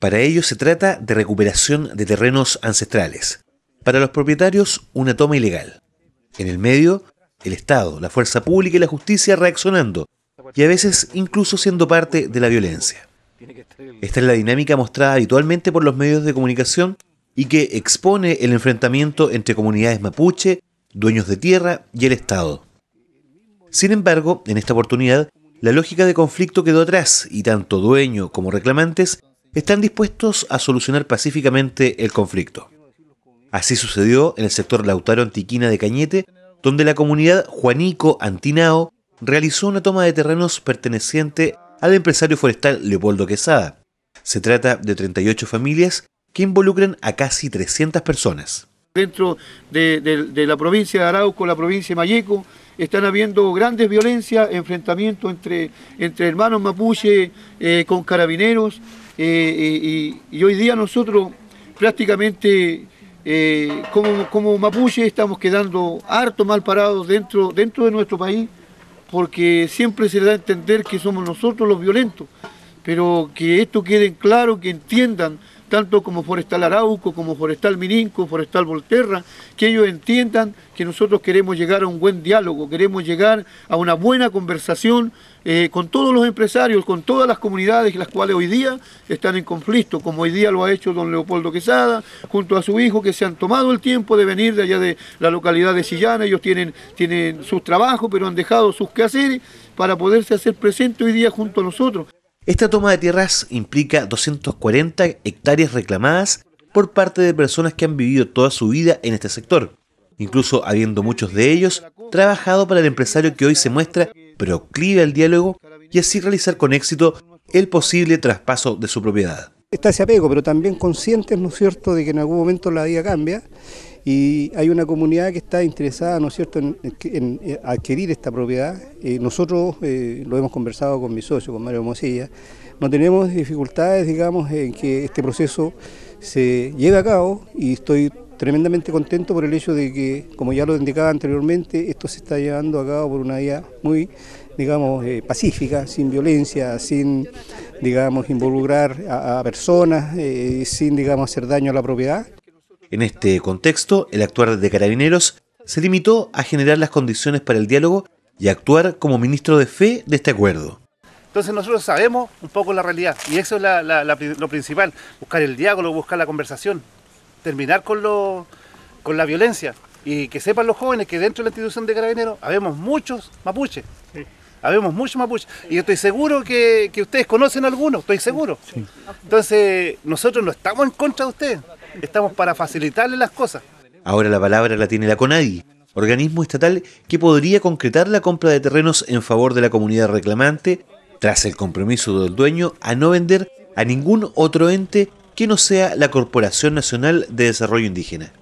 Para ellos se trata de recuperación de terrenos ancestrales. Para los propietarios, una toma ilegal. En el medio, el Estado, la fuerza pública y la justicia reaccionando, y a veces incluso siendo parte de la violencia. Esta es la dinámica mostrada habitualmente por los medios de comunicación y que expone el enfrentamiento entre comunidades mapuche, dueños de tierra y el Estado. Sin embargo, en esta oportunidad, la lógica de conflicto quedó atrás y tanto dueño como reclamantes están dispuestos a solucionar pacíficamente el conflicto. Así sucedió en el sector Lautaro Antiquina de Cañete, donde la comunidad Juanico Antinao realizó una toma de terrenos perteneciente al empresario forestal Leopoldo Quesada. Se trata de 38 familias que involucran a casi 300 personas. Dentro de, la provincia de Arauco, la provincia de Mayeco, están habiendo grandes violencias, enfrentamientos entre, entre hermanos mapuche eh, con carabineros, eh, eh, y, hoy día nosotros prácticamente eh, como, mapuche estamos quedando harto mal parados dentro, dentro de nuestro país porque siempre se le da a entender que somos nosotros los violentos pero que esto quede claro, que entiendan, tanto como Forestal Arauco, como Forestal Mininco, Forestal Volterra, que ellos entiendan que nosotros queremos llegar a un buen diálogo, queremos llegar a una buena conversación eh, con todos los empresarios, con todas las comunidades las cuales hoy día están en conflicto, como hoy día lo ha hecho don Leopoldo Quesada, junto a su hijo, que se han tomado el tiempo de venir de allá de la localidad de Sillana, ellos tienen, tienen sus trabajos, pero han dejado sus quehaceres para poderse hacer presente hoy día junto a nosotros. Esta toma de tierras implica 240 hectáreas reclamadas por parte de personas que han vivido toda su vida en este sector, incluso habiendo muchos de ellos trabajado para el empresario que hoy se muestra proclive al diálogo y así realizar con éxito el posible traspaso de su propiedad. Está ese apego, pero también conscientes, ¿no es cierto?, de que en algún momento la vida cambia y hay una comunidad que está interesada, ¿no es cierto?, en, eh, adquirir esta propiedad. Eh, nosotros, eh, lo hemos conversado con mi socio, con Mario Mosilla, no tenemos dificultades, digamos, en que este proceso se lleve a cabo y estoy tremendamente contento por el hecho de que, como ya lo indicaba anteriormente, esto se está llevando a cabo por una vía muy, digamos, pacífica, sin violencia, sin digamos, involucrar a, personas eh, sin, digamos, hacer daño a la propiedad. En este contexto, el actuar de Carabineros se limitó a generar las condiciones para el diálogo y actuar como ministro de fe de este acuerdo. Entonces nosotros sabemos un poco la realidad y eso es lo principal, buscar el diálogo, buscar la conversación, terminar con, la violencia y que sepan los jóvenes que dentro de la institución de carabineros habemos muchos mapuches. Habemos mucho Mapuche Y estoy seguro que, ustedes conocen algunos, estoy seguro. Entonces, nosotros no estamos en contra de ustedes, estamos para facilitarles las cosas. Ahora la palabra la tiene la CONADI, organismo estatal que podría concretar la compra de terrenos en favor de la comunidad reclamante, tras el compromiso del dueño a no vender a ningún otro ente que no sea la Corporación Nacional de Desarrollo Indígena.